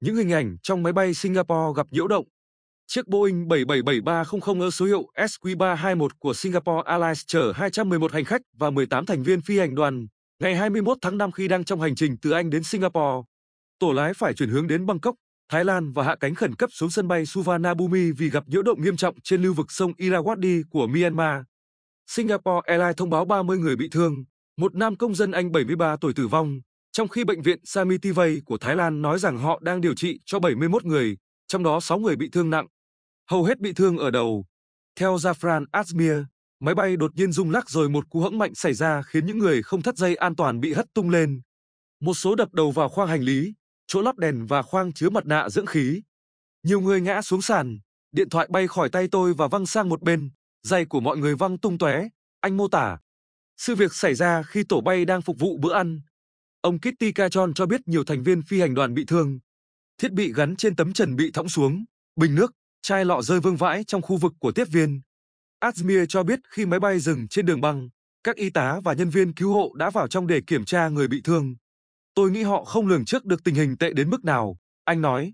Những hình ảnh trong máy bay Singapore gặp nhiễu động. Chiếc Boeing 777-300 ở số hiệu SQ321 của Singapore Airlines chở 211 hành khách và 18 thành viên phi hành đoàn ngày 21 tháng 5 khi đang trong hành trình từ Anh đến Singapore. Tổ lái phải chuyển hướng đến Bangkok, Thái Lan và hạ cánh khẩn cấp xuống sân bay Suvarnabhumi vì gặp nhiễu động nghiêm trọng trên lưu vực sông Irrawaddy của Myanmar. Singapore Airlines thông báo 30 người bị thương, một nam công dân Anh 73 tuổi tử vong, trong khi bệnh viện Samitivay của Thái Lan nói rằng họ đang điều trị cho 71 người, trong đó 6 người bị thương nặng. Hầu hết bị thương ở đầu. Theo Zafran Azmir, máy bay đột nhiên rung lắc rồi một cú hẫng mạnh xảy ra khiến những người không thắt dây an toàn bị hất tung lên. Một số đập đầu vào khoang hành lý, chỗ lắp đèn và khoang chứa mặt nạ dưỡng khí. Nhiều người ngã xuống sàn, điện thoại bay khỏi tay tôi và văng sang một bên, dây của mọi người văng tung tóe, anh mô tả. Sự việc xảy ra khi tổ bay đang phục vụ bữa ăn, Ông Kitty Cachon cho biết nhiều thành viên phi hành đoàn bị thương. Thiết bị gắn trên tấm trần bị thõng xuống, bình nước, chai lọ rơi vương vãi trong khu vực của tiếp viên. Azmir cho biết khi máy bay dừng trên đường băng, các y tá và nhân viên cứu hộ đã vào trong để kiểm tra người bị thương. Tôi nghĩ họ không lường trước được tình hình tệ đến mức nào, anh nói.